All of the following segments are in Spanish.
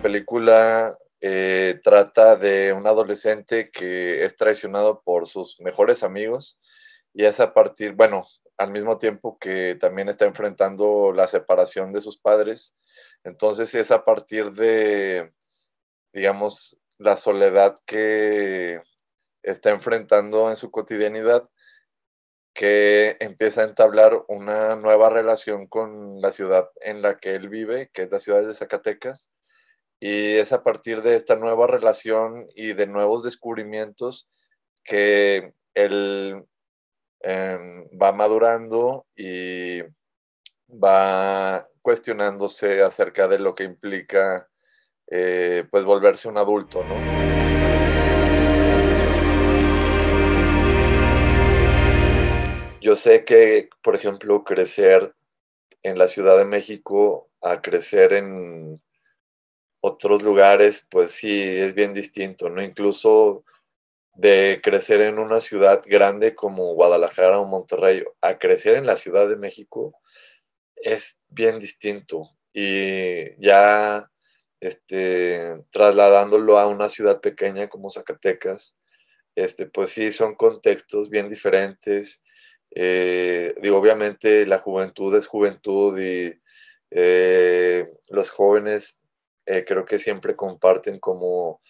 película eh, trata de un adolescente que es traicionado por sus mejores amigos y es a partir, bueno, al mismo tiempo que también está enfrentando la separación de sus padres. Entonces es a partir de, digamos, la soledad que está enfrentando en su cotidianidad que empieza a entablar una nueva relación con la ciudad en la que él vive, que es la ciudad de Zacatecas, y es a partir de esta nueva relación y de nuevos descubrimientos que él em, va madurando y va cuestionándose acerca de lo que implica eh, pues volverse un adulto, ¿no? Yo sé que, por ejemplo, crecer en la Ciudad de México a crecer en otros lugares, pues sí, es bien distinto, ¿no? Incluso de crecer en una ciudad grande como Guadalajara o Monterrey a crecer en la Ciudad de México es bien distinto. Y ya este, trasladándolo a una ciudad pequeña como Zacatecas, este, pues sí, son contextos bien diferentes. Eh, digo, obviamente la juventud es juventud y eh, los jóvenes eh, creo que siempre comparten como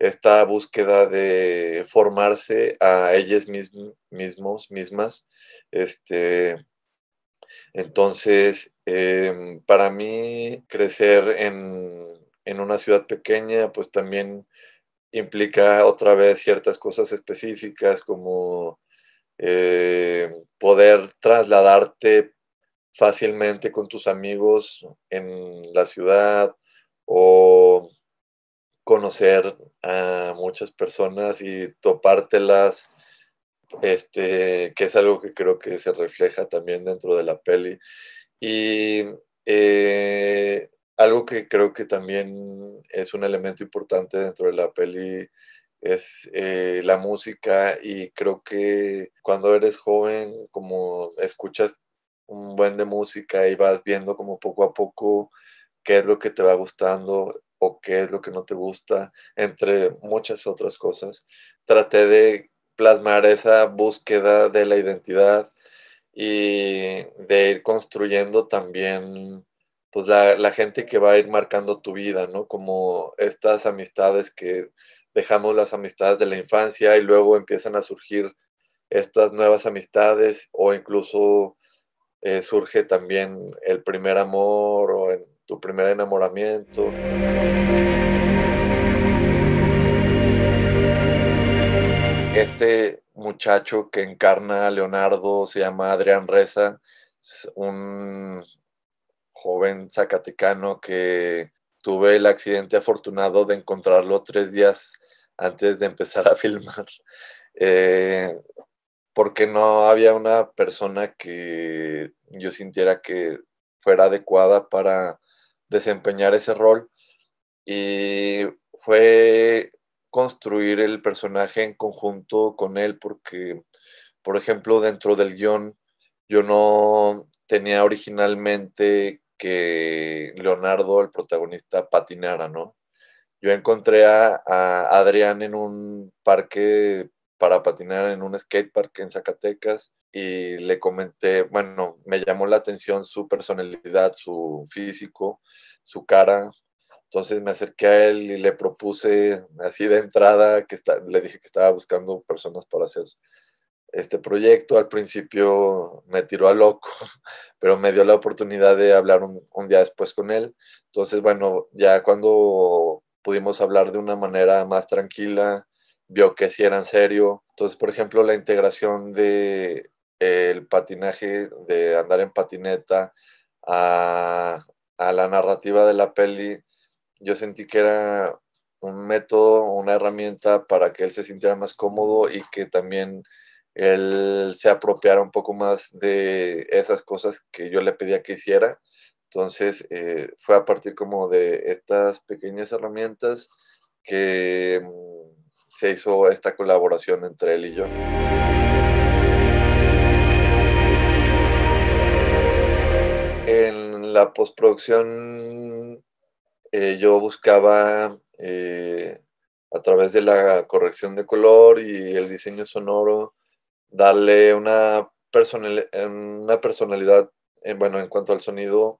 esta búsqueda de formarse a ellas mismos, mismas. Este, entonces, em, para mí, crecer en, una ciudad pequeña, pues también implica otra vez ciertas cosas específicas como eh, poder trasladarte fácilmente con tus amigos en la ciudad, o conocer a muchas personas y topártelas, este, que es algo que creo que se refleja también dentro de la peli. Y eh, algo que creo que también es un elemento importante dentro de la peli es eh, la música y creo que cuando eres joven, como escuchas un buen de música y vas viendo como poco a poco qué es lo que te va gustando o qué es lo que no te gusta, entre muchas otras cosas. Traté de plasmar esa búsqueda de la identidad y de ir construyendo también pues la, gente que va a ir marcando tu vida, ¿no? Como estas amistades que dejamos las amistades de la infancia y luego empiezan a surgir estas nuevas amistades o incluso eh, surge también el primer amor o en, tu primer enamoramiento. Este muchacho que encarna a Leonardo se llama Adrián Reza, un joven zacatecano que tuve el accidente afortunado de encontrarlo tres días antes de empezar a filmar, eh, porque no había una persona que yo sintiera que fuera adecuada para desempeñar ese rol y fue construir el personaje en conjunto con él porque, por ejemplo, dentro del guión yo no tenía originalmente que Leonardo, el protagonista, patinara, ¿no? Yo encontré a, Adrián en un parque para patinar en un skate park en Zacatecas y le comenté, bueno, me llamó la atención su personalidad, su físico, su cara. Entonces me acerqué a él y le propuse así de entrada que le dije que estaba buscando personas para hacer este proyecto. Al principio me tiró a loco, pero me dio la oportunidad de hablar un, día después con él. Entonces, bueno, ya cuando pudimos hablar de una manera más tranquila, vio que sí era en serio. Entonces, por ejemplo, la integración de el patinaje, de andar en patineta, a, la narrativa de la peli, yo sentí que era un método, una herramienta para que él se sintiera más cómodo y que también él se apropiara un poco más de esas cosas que yo le pedía que hiciera. Entonces eh, fue a partir como de estas pequeñas herramientas que mm, se hizo esta colaboración entre él y yo. la postproducción eh, yo buscaba eh, a través de la corrección de color y el diseño sonoro darle una, una personalidad, eh, bueno, en cuanto al sonido,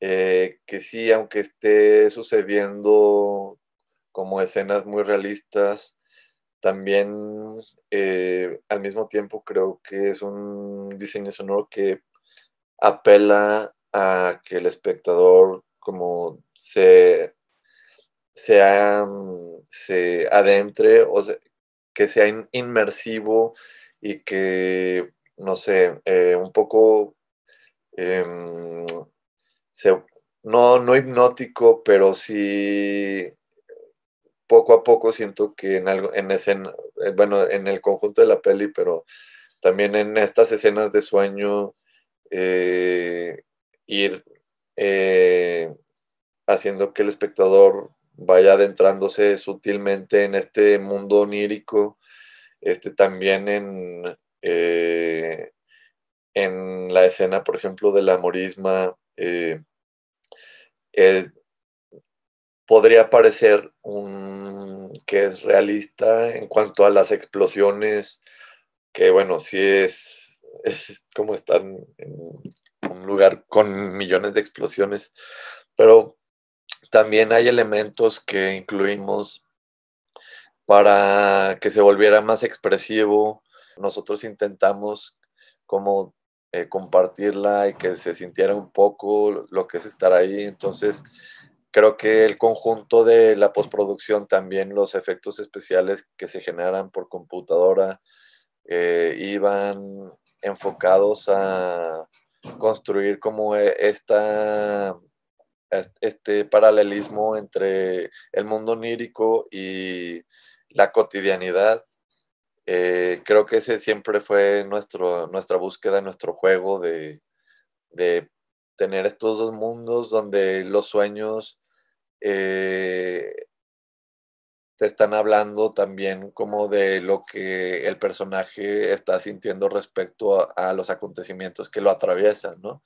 que sí, aunque esté sucediendo como escenas muy realistas, también al mismo tiempo creo que es un diseño sonoro que apela a que el espectador como se, mm, se, adentre o que sea inmersivo y que, no sé, eh, un poco em, no, no hipnótico, pero sí poco a poco siento que en algo, en ese eh, bueno, en el conjunto de la peli, pero también en estas escenas de sueño, eh, ir eh, haciendo que el espectador vaya adentrándose sutilmente en este mundo onírico, este, también en, eh, en la escena, por ejemplo, del la eh, podría parecer un, que es realista en cuanto a las explosiones, que bueno, sí es, es como están un lugar con millones de explosiones, pero también hay elementos que incluimos para que se volviera más expresivo. Nosotros intentamos como eh, compartirla y que se sintiera un poco lo que es estar ahí. Entonces, creo que el conjunto de la postproducción, también los efectos especiales que se generan por computadora, eh, iban enfocados a construir como eh, esta, este paralelismo entre el mundo onírico y la cotidianidad. Eh, creo que ese siempre fue nuestro, nuestra búsqueda, nuestro juego de, de tener estos dos mundos donde los sueños eh, están hablando también como de lo que el personaje está sintiendo respecto a, a los acontecimientos que lo atraviesan, ¿no?